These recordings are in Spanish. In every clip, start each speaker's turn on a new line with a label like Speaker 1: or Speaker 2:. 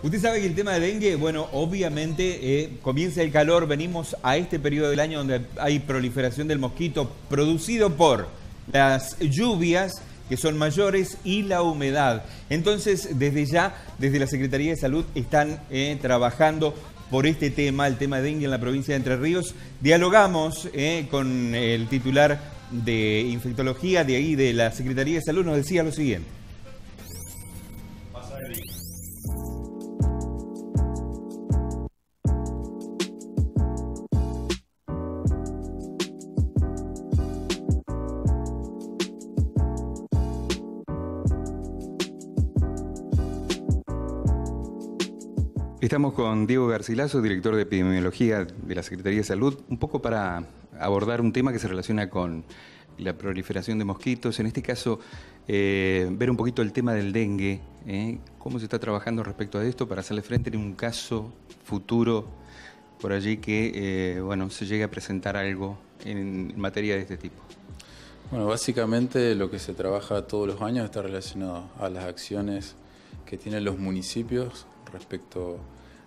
Speaker 1: Usted sabe que el tema de dengue, bueno, obviamente eh, comienza el calor, venimos a este periodo del año donde hay proliferación del mosquito producido por las lluvias que son mayores y la humedad. Entonces, desde ya, desde la Secretaría de Salud están eh, trabajando por este tema, el tema de dengue en la provincia de Entre Ríos. Dialogamos eh, con el titular de infectología de ahí, de la Secretaría de Salud, nos decía lo siguiente. Estamos con Diego Garcilaso, director de epidemiología de la Secretaría de Salud, un poco para abordar un tema que se relaciona con la proliferación de mosquitos, en este caso eh, ver un poquito el tema del dengue, ¿eh? cómo se está trabajando respecto a esto para hacerle frente en un caso futuro por allí que eh, bueno, se llegue a presentar algo en materia de este tipo. Bueno, básicamente lo que se
Speaker 2: trabaja todos los años está relacionado a las acciones que tienen los municipios respecto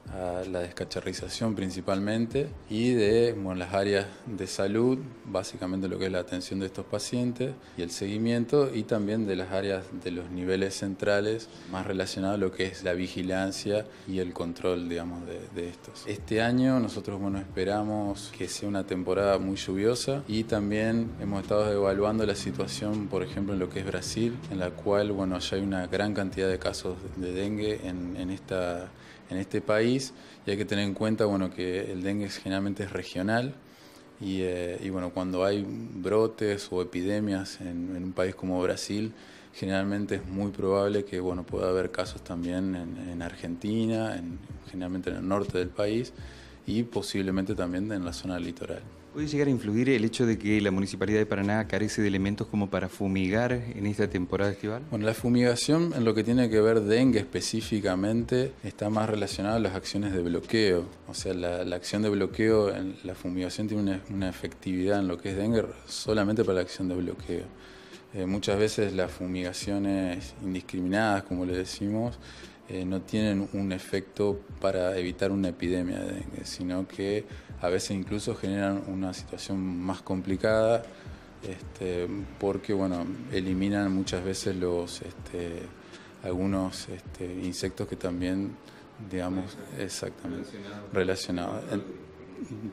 Speaker 2: a la descacharrización principalmente y de las áreas de salud, básicamente lo que es la atención de estos pacientes y el seguimiento y también de las áreas de los niveles centrales más relacionado a lo que es la vigilancia y el control digamos de, estos. Este año nosotros bueno, esperamos que sea una temporada muy lluviosa y también hemos estado evaluando la situación por ejemplo en lo que es Brasil en la cual bueno, ya hay una gran cantidad de casos de dengue en esta en este país y hay que tener en cuenta bueno, que el dengue generalmente es regional eh, y, bueno, cuando hay brotes o epidemias en, un país como Brasil, generalmente es muy probable que bueno, pueda haber casos también en, Argentina, generalmente en el norte del país y posiblemente también en la zona litoral.
Speaker 1: ¿Puede llegar a influir el hecho de que la Municipalidad de Paraná carece de elementos como para fumigar en esta temporada estival? Bueno, la fumigación en lo que tiene que ver dengue específicamente
Speaker 2: está más relacionada a las acciones de bloqueo. O sea, la, acción de bloqueo, en la fumigación tiene una, efectividad en lo que es dengue solamente para la acción de bloqueo. Eh, muchas veces las fumigaciones indiscriminadas, como le decimos, eh, no tienen un efecto para evitar una epidemia de dengue, sino que a veces incluso generan una situación más complicada este, porque bueno, eliminan muchas veces los este, algunos este, insectos que también digamos exactamente relacionados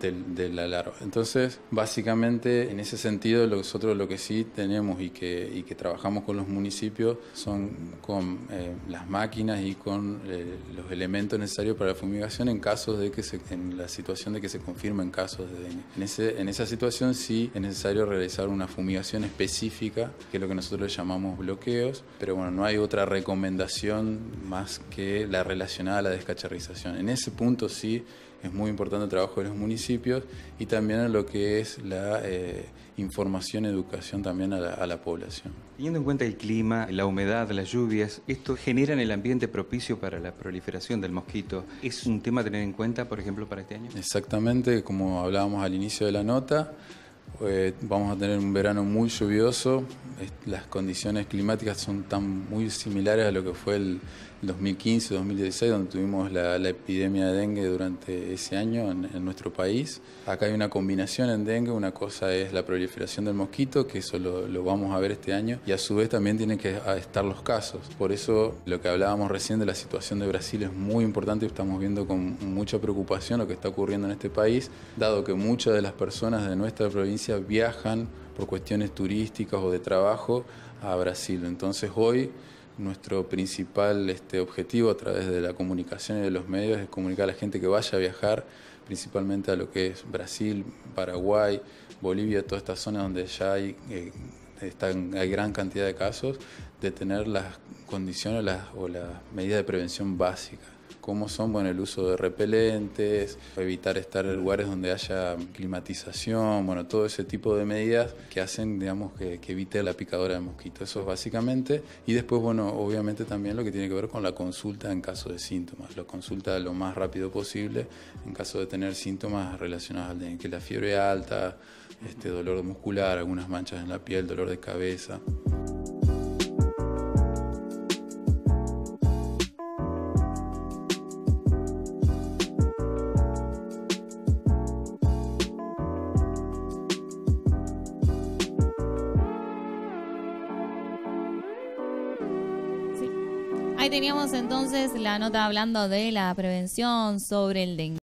Speaker 2: del, la larva, Entonces, básicamente, en ese sentido, nosotros lo que sí tenemos y que, que trabajamos con los municipios son con eh, las máquinas y con eh, los elementos necesarios para la fumigación en casos de que se, la situación de que se confirmen casos de dengue. En, en esa situación sí es necesario realizar una fumigación específica, que es lo que nosotros llamamos bloqueos, pero bueno, no hay otra recomendación más que la relacionada a la descacharrización. En ese punto sí es muy importante el trabajo de los municipios y también
Speaker 1: lo que es la eh, información, educación también a la, población. Teniendo en cuenta el clima, la humedad, las lluvias, esto en el ambiente propicio para la proliferación del mosquito. ¿Es un tema a tener en cuenta, por ejemplo, para este año?
Speaker 2: Exactamente, como hablábamos al inicio de la nota, eh, vamos a tener un verano muy lluvioso, las condiciones climáticas son tan muy similares a lo que fue el, 2015, 2016, donde tuvimos la, epidemia de dengue durante ese año en, nuestro país. Acá hay una combinación en dengue, una cosa es la proliferación del mosquito, que eso lo, lo, vamos a ver este año, y a su vez también tienen que estar los casos. Por eso lo que hablábamos recién de la situación de Brasil es muy importante y estamos viendo con mucha preocupación lo que está ocurriendo en este país, dado que muchas de las personas de nuestra provincia viajan por cuestiones turísticas o de trabajo a Brasil. Entonces hoy nuestro principal este, objetivo a través de la comunicación y de los medios es comunicar a la gente que vaya a viajar, principalmente a lo que es Brasil, Paraguay, Bolivia, todas estas zonas donde ya hay, eh, hay gran cantidad de casos, de tener las condiciones o las medidas de prevención básicas cómo son, bueno, el uso de repelentes, evitar estar en lugares donde haya climatización, bueno, todo ese tipo de medidas que hacen, digamos, que, evite la picadora de mosquitos. Eso es básicamente. Y después, bueno, obviamente también lo que tiene que ver con la consulta en caso de síntomas. La consulta lo más rápido posible en caso de tener síntomas relacionados al que la fiebre alta, este dolor muscular, algunas manchas en la piel, dolor de cabeza.
Speaker 1: teníamos entonces la nota hablando de la prevención sobre el dengue.